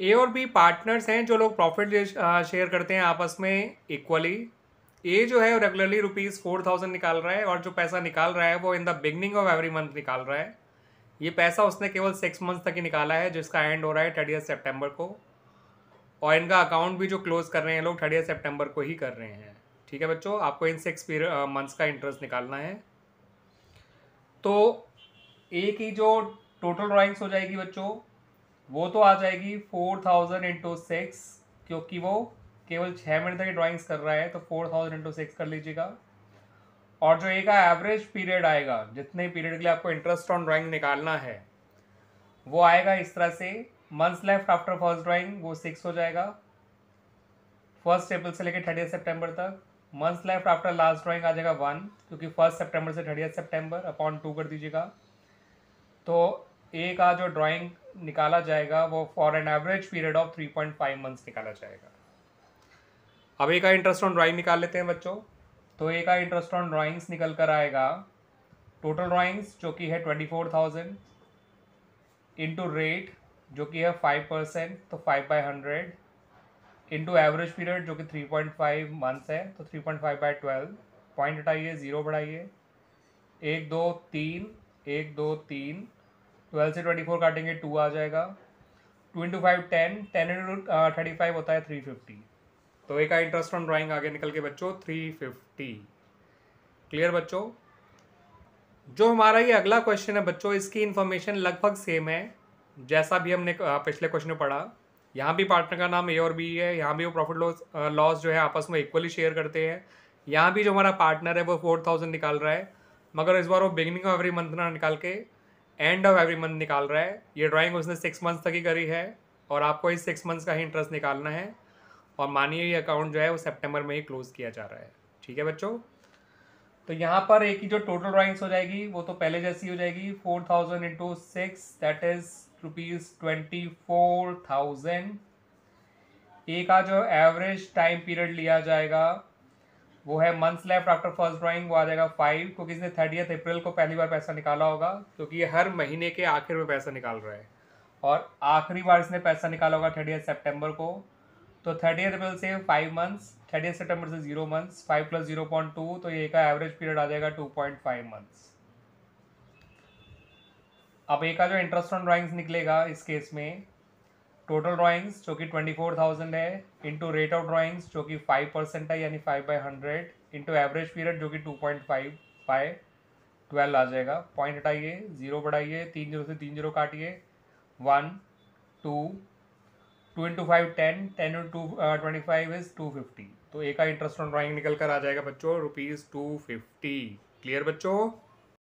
ए और B partners हैं जो लोग प्रॉफिट शेयर करते हैं आपस में इक्वली ए जो है रेगुलरली रुपीज़ फोर थाउजेंड निकाल रहा है और जो पैसा निकाल रहा है वो in the beginning of every month निकाल रहा है ये पैसा उसने केवल सिक्स मंथ तक ही निकाला है जिसका एंड हो रहा है थर्टी सेप्टेम्बर को और इनका अकाउंट भी जो क्लोज कर रहे हैं लोग थर्टी सेप्टेम्बर को ही कर रहे हैं ठीक है बच्चों आपको इन सिक्स मंथ्स का इंटरेस्ट निकालना है तो ए की जो टोटल ड्राइंग्स हो जाएगी बच्चों वो तो आ जाएगी फोर थाउजेंड इंटू सिक्स क्योंकि वो केवल छः मिनट तक ड्राइंग्स कर रहा है तो फोर थाउजेंड इंटू सिक्स कर लीजिएगा और जो एक एवरेज पीरियड आएगा जितने पीरियड के लिए आपको इंटरेस्ट ऑन ड्राइंग निकालना है वो आएगा इस तरह से months left after first drawing वो सिक्स हो जाएगा फर्स्ट अप्रैल से लेकर थर्टी सेप्टेम्बर तक months left after last drawing आ जाएगा वन क्योंकि फर्स्ट सेप्टेम्बर से थर्टी सेप्टेम्बर अपॉन टू कर दीजिएगा तो एक का जो ड्राइंग निकाला जाएगा वो for an average period of three point five months निकाला जाएगा अब एक इंटरेस्ट ऑन ड्राइंग निकाल लेते हैं बच्चों तो एक इंटरेस्ट ऑन ड्राइंग्स निकल कर आएगा टोटल ड्राइंग्स जो कि है twenty four thousand into rate जो कि है फाइव परसेंट तो five by hundred into average period जो कि थ्री पॉइंट फाइव मंथ्स है तो three point five by twelve point हटाइए ज़ीरो बढ़ाइए एक दो तीन एक दो तीन ट्वेल्व से ट्वेंटी फोर काटेंगे टू आ जाएगा two into five ten ten into thirty five होता है थ्री फिफ्टी तो एक इंटरेस्ट ऑन ड्राइंग आगे निकल के बच्चों थ्री फिफ्टी क्लियर बच्चों जो हमारा ये अगला क्वेश्चन है बच्चों इसकी इन्फॉर्मेशन लगभग सेम है जैसा भी हमने uh, पिछले क्वेश्चन में पढ़ा यहाँ भी पार्टनर का नाम ए और बी है यहाँ भी वो प्रॉफिट लॉस लॉस जो है आपस में इक्वली शेयर करते हैं यहाँ भी जो हमारा पार्टनर है वो फोर थाउजेंड निकाल रहा है मगर इस बार वो बिगनिंग ऑफ एवरी मंथ ना निकाल के एंड ऑफ एवरी मंथ निकाल रहा है ये ड्राइंग उसने सिक्स मंथ तक ही करी है और आपको इस सिक्स मंथ्स का ही इंटरेस्ट निकालना है और मानिए ये अकाउंट जो है वो सेप्टेम्बर में ही क्लोज किया जा रहा है ठीक है बच्चों तो यहाँ पर एक ही जो टोटल ड्राइंग्स हो जाएगी वो तो पहले जैसी हो जाएगी four thousand into six that is rupees twenty four thousand एक का जो एवरेज टाइम पीरियड लिया जाएगा वो है months left after first drawing वो आ जाएगा फाइव क्योंकि इसने थर्टी अप्रैल को पहली बार पैसा निकाला होगा क्योंकि ये हर महीने के आखिर में पैसा निकाल रहा है और आखिरी बार इसने पैसा निकाला होगा थर्टी सेप्टेम्बर को तो थर्टी अप्रैल से फाइव मंथ्स थर्टी सितंबर से zero months five plus zero point two तो ये का एवरेज पीरियड आ जाएगा टू पॉइंट फाइव मंथ्स अब एक का जो इंटरेस्ट ऑन ड्राइंग्स निकलेगा इस केस में टोटल ड्राइंग्स जो कि ट्वेंटी फोर थाउजेंड है इंटू रेट ऑफ ड्राइंग्स जो कि फाइव परसेंट है यानी five by hundred into average period जो कि two point five by twelve आ जाएगा पॉइंट हटाइए जीरो बढ़ाइए तीन जीरो से तीन जीरो काटिए one two two into five ten ten into two twenty five is two fifty तो एक का इंटरेस्ट ऑन ड्राइंग निकल कर आ जाएगा बच्चों रुपीज़ टू फिफ्टी क्लियर बच्चों